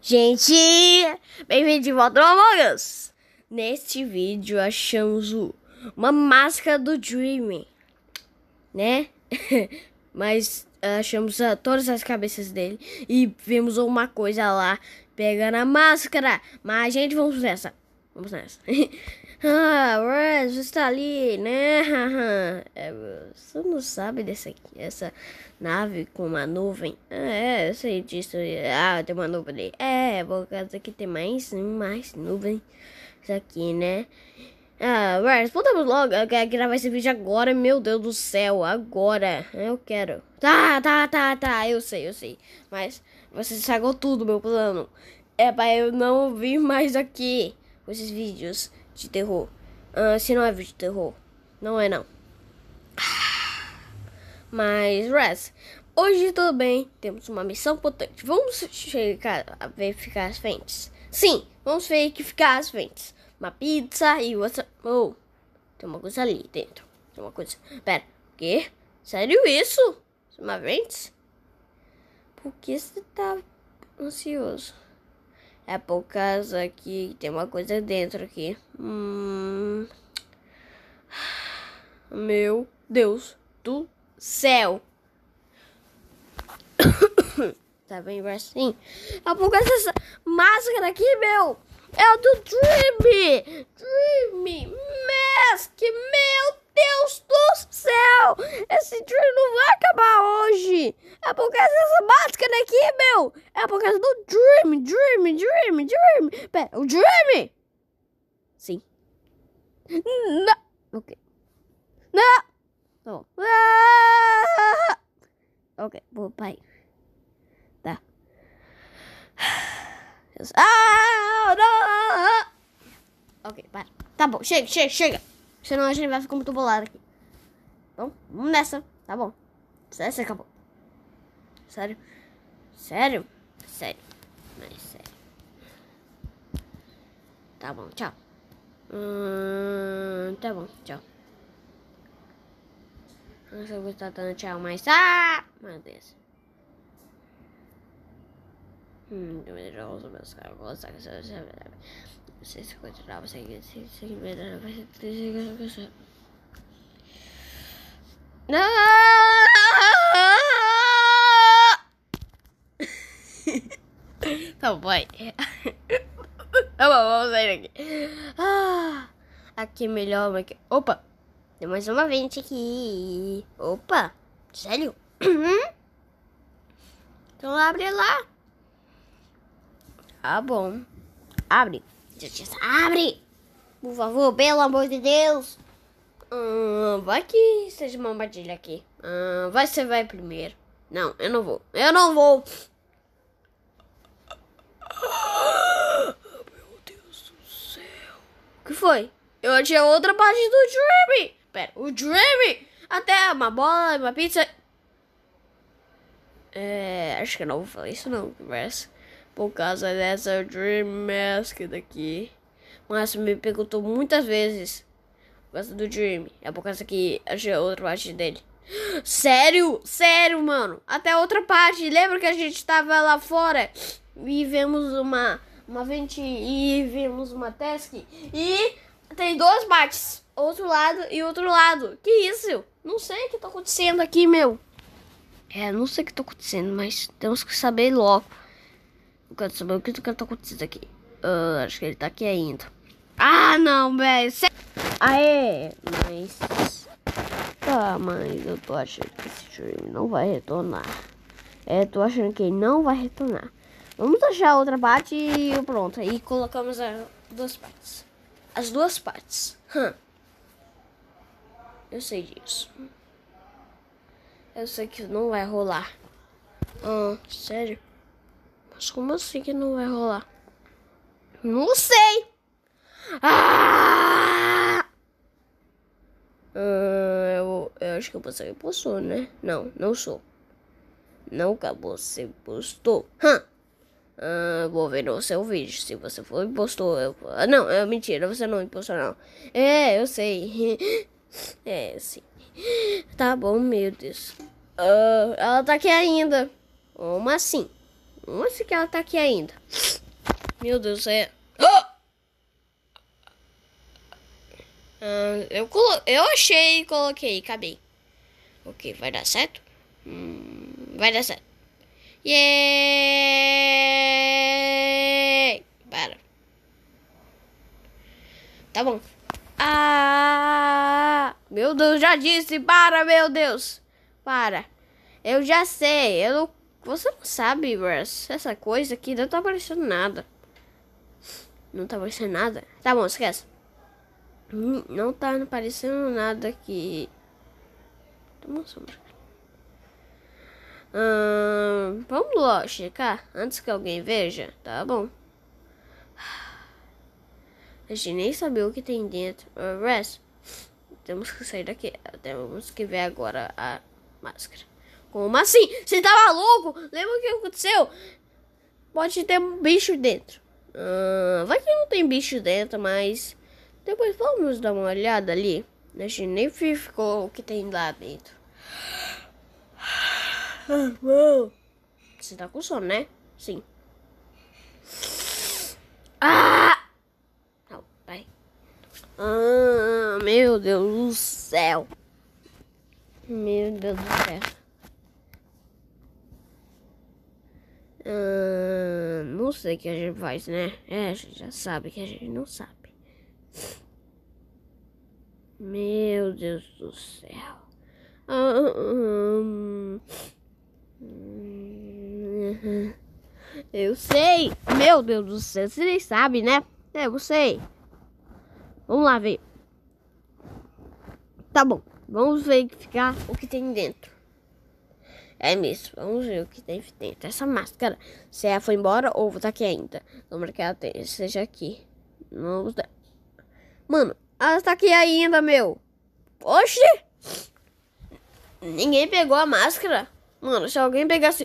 Gente, bem-vindo de volta ao Us. Neste vídeo achamos o, uma máscara do Dream, né? Mas ah, achamos a, ah, todas as cabeças dele e vimos uma coisa lá pegando a máscara. Mas, gente, vamos nessa. Vamos nessa. Ah, Red está ali, né? É, você não sabe dessa essa nave com uma nuvem? Ah, é, eu sei disso. Ah, tem uma nuvem ali. É, por causa que tem mais, mais nuvens aqui, né? Ah, Red, voltamos logo. Eu quero gravar esse vídeo agora, meu Deus do céu, agora. Eu quero. Tá, tá, tá, tá, eu sei, eu sei. Mas você estragou tudo, meu plano. É pra eu não vir mais aqui, esses vídeos de terror. Uh, se não é vídeo de terror. Não é, não. Mas, Raz, hoje tudo bem. Temos uma missão importante. Vamos chegar a verificar as frentes. Sim, vamos verificar as frentes. Uma pizza e outra... Oh, tem uma coisa ali dentro. Tem uma coisa... Pera, o quê? Sério isso? Uma frente? Por que você tá ansioso? É por causa que tem uma coisa dentro aqui. Hum... Meu Deus do céu! tá bem baixinho. É por causa dessa máscara aqui, meu! É do Dreamy! Dreamy! Mask! Meu Deus do céu! Esse Dream não vai acabar hoje! É por causa dessa máscara aqui, meu! É por causa do Dream! Dream! Dream! Jeremy, Jeremy. Pera, o Jeremy! Sim. Não! Ok. Não! Tá bom. Ah! Ok, vou pai. Tá. Ah, não! Ok, para. Tá bom, chega, chega, chega. Senão a gente vai ficar muito bolado aqui. Bom, então, vamos nessa. Tá bom. Essa acabou. Sério? Sério? Sério. Mas sério. Tá bom, tchau. Hum, tá bom, tchau. Não sei se tá dando tchau, mas. Ah! Meu Deus. Hum, eu me dou os meus cargos, sabe? Você se continuar, você se seguir, vai ser triste que você. Não! Tá bom, vai. Tá bom, vamos sair daqui. Ah, aqui é melhor, mas... É? Opa, tem mais uma vente aqui. Opa, sério? então abre lá. Tá bom. Abre. Abre! Por favor, pelo amor de Deus. Hum, vai que seja uma armadilha aqui. Hum, vai, você vai primeiro. Não, eu não vou. Eu não vou. que foi? Eu achei outra parte do dream Pera, o dream Até uma bola, uma pizza. É, acho que eu não vou falar isso não, conversa. Por causa dessa Dream Mask daqui. Mas me perguntou muitas vezes. Por causa do Dream. É por causa que achei outra parte dele. Sério? Sério, mano. Até outra parte. Lembra que a gente tava lá fora e vemos uma uma vente e vimos uma task e tem dois bates, outro lado e outro lado. Que isso? Não sei o que tá acontecendo aqui, meu. É, não sei o que tá acontecendo, mas temos que saber logo. Eu quero saber o que tá acontecendo aqui. Uh, acho que ele tá aqui ainda. Ah, não, velho. Cê... Aê, mas... Tá, mas eu tô achando que esse time não vai retornar. É, tô achando que ele não vai retornar. Vamos achar outra parte e pronto. E colocamos as duas partes. As duas partes. Hum. Eu sei disso. Eu sei que não vai rolar. Ah, sério? Mas como assim que não vai rolar? Não sei! Ah! ah eu, eu, acho que você impostou, né? Não, não sou. Não acabou, você postou. Hum. Uh, vou ver o seu vídeo. Se você for impostor, eu. Ah, não, é mentira, você não é impostou, não. É, eu sei. é, sim. Tá bom, meu Deus. Uh, ela tá aqui ainda. Como assim? Como assim que ela tá aqui ainda? Meu Deus, é. Oh! Uh, eu, colo... eu achei e coloquei, acabei. Ok, vai dar certo? Hum, vai dar certo. Yay! Para. Tá bom. Ah! Meu Deus, já disse. Para, meu Deus. Para. Eu já sei. Eu não... Você não sabe, Russ. Essa coisa aqui não tá aparecendo nada. Não tá aparecendo nada? Tá bom, esquece. Hum, não tá aparecendo nada aqui. Toma sombra. Hum, Vamos lá checar antes que alguém veja, tá bom? A gente nem sabia o que tem dentro. O resto, temos que sair daqui. Temos que ver agora a máscara. Como assim? Você tá maluco? Lembra o que aconteceu? Pode ter um bicho dentro. Uh, vai que não tem bicho dentro, mas depois vamos dar uma olhada ali. A gente nem ficou o que tem lá dentro. Ah, bom. Você tá com sono, né? Sim. Ah! Não, vai. Ah, meu Deus do céu. Meu Deus do céu. Ah, não sei o que a gente faz, né? É, a gente já sabe que a gente não sabe. Meu Deus do céu. Ah, ah, hum. Uhum. Eu sei. Meu Deus do céu, você nem sabe, né? Eu sei. Vamos lá ver. Tá bom. Vamos verificar o que tem dentro. É mesmo, vamos ver o que tem dentro. Essa máscara, se ela foi embora ou tá aqui ainda. Tomara que ela esteja aqui. Não... Mano, ela tá aqui ainda, meu. Oxi! Ninguém pegou a máscara. Mano, se alguém pegasse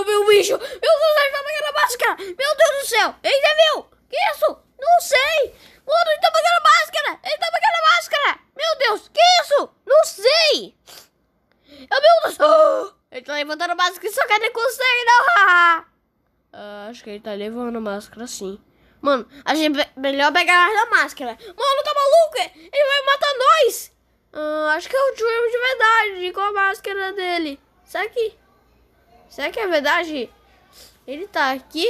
o meu bicho! Meu Deus, ele tá a máscara! Meu Deus do céu! ele já viu? Que isso? Não sei! Mano, ele tá pegando a máscara! Ele tá pegando a máscara! Meu Deus, que isso? Não sei! Meu Deus Ele tá levantando a máscara e só que consegue, não! uh, acho que ele tá levando a máscara sim. Mano, a gente é melhor pegar a máscara. Mano, tá maluco? Ele vai matar nós! Ah, acho que é o Dream de verdade, com a máscara dele. Isso aqui. Será que é verdade? Ele tá aqui?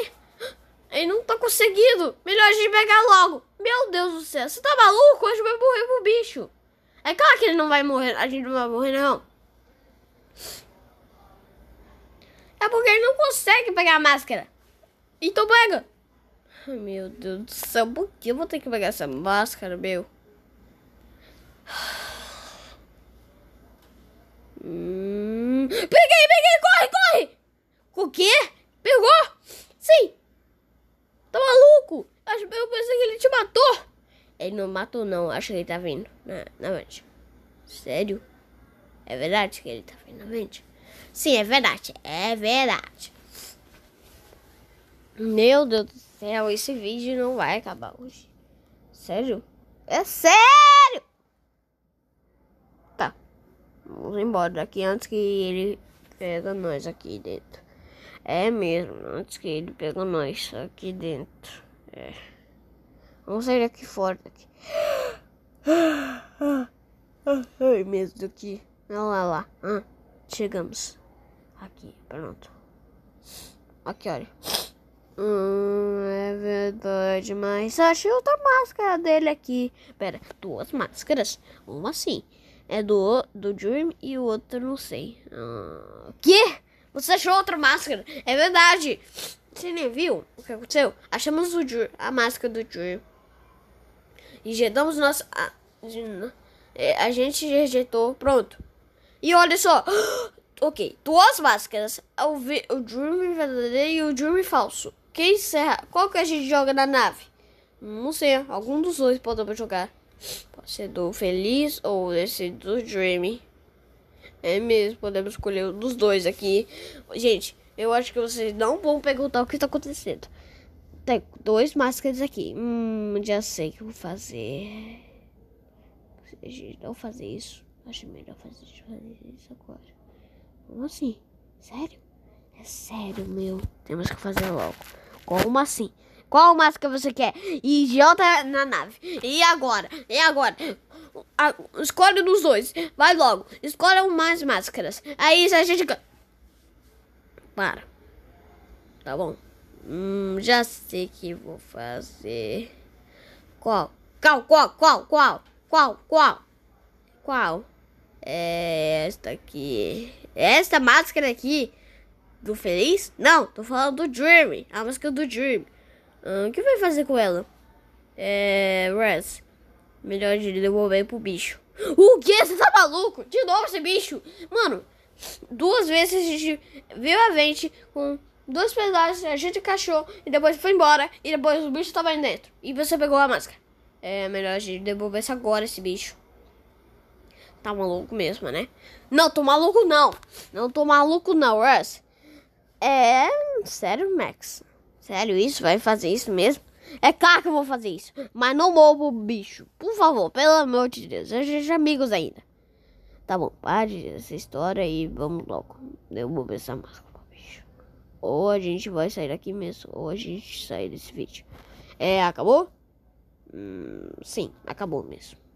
Ele não tá conseguindo. Melhor a gente pegar logo. Meu Deus do céu. Você tá maluco? A gente vai morrer pro bicho. É claro que ele não vai morrer. A gente não vai morrer, não. É porque ele não consegue pegar a máscara. Então pega. Meu Deus do céu. Por que eu vou ter que pegar essa máscara, meu? Hum... Peguei, peguei. Corre. O quê? Pegou? Sim. Tá maluco? Eu pensei que ele te matou. Ele não matou, não. Acho que ele tá vindo na, na mente. Sério? É verdade que ele tá vindo na mente? Sim, é verdade. É verdade. Meu Deus do céu, esse vídeo não vai acabar hoje. Sério? É sério! Tá. Vamos embora daqui antes que ele pega nós aqui dentro. É mesmo, antes que ele pega nós aqui dentro. É. Vamos sair aqui fora daqui. Ai, mesmo daqui. Olha lá, lá. Ah, chegamos. Aqui, pronto. Aqui, olha. Hum, é verdade, mas achei outra máscara dele aqui. Pera, duas máscaras? Uma sim. É do, do Dream e o outro não sei. Ah, que? Você achou outra máscara? É verdade. Você nem viu o que aconteceu? Achamos o a máscara do Jur. Injetamos nossa. A, a gente rejeitou. Pronto. E olha só. Ok, duas máscaras. É o, o Dream verdadeiro e o Dream falso. Quem encerra? Qual que a gente joga na nave? Não sei. Algum dos dois podemos jogar. Pode ser do Feliz ou esse do Dream. É mesmo, podemos escolher um dos dois aqui. Gente, eu acho que vocês não vão perguntar o que está acontecendo. Tem dois máscaras aqui. Hum, já sei o que vou fazer. Gente, não fazer isso. Acho melhor fazer isso agora. Como assim? Sério? É sério, meu. Temos que fazer logo. Como assim? Qual máscara você quer? E Jota na nave. E agora? E agora? A, escolhe dos dois. Vai logo. Escolha mais máscaras. Aí a gente. Para. Tá bom. Hum, já sei que vou fazer. Qual? Qual, qual, qual, qual? Qual, qual? Qual? É esta aqui. É esta máscara aqui. Do Feliz? Não, tô falando do Dream. A máscara do Dream. Hum, o que vai fazer com ela? É. Rest. Melhor de devolver pro bicho. O que? Você tá maluco? De novo esse bicho? Mano, duas vezes a gente viu a gente com dois pedaços, a gente cachou e depois foi embora e depois o bicho tava indo dentro. E você pegou a máscara. É melhor a gente devolver isso agora, esse bicho. Tá maluco mesmo, né? Não, tô maluco não. Não tô maluco não, Russ. É. Sério, Max? Sério isso? Vai fazer isso mesmo? É claro que eu vou fazer isso. Mas não morro o bicho. Por favor, pelo amor de Deus. A gente é amigos ainda. Tá bom, pare essa história e vamos logo. Eu vou ver essa máscara pro bicho. Ou a gente vai sair daqui mesmo. Ou a gente sai desse vídeo. É, acabou? Hum, sim, acabou mesmo.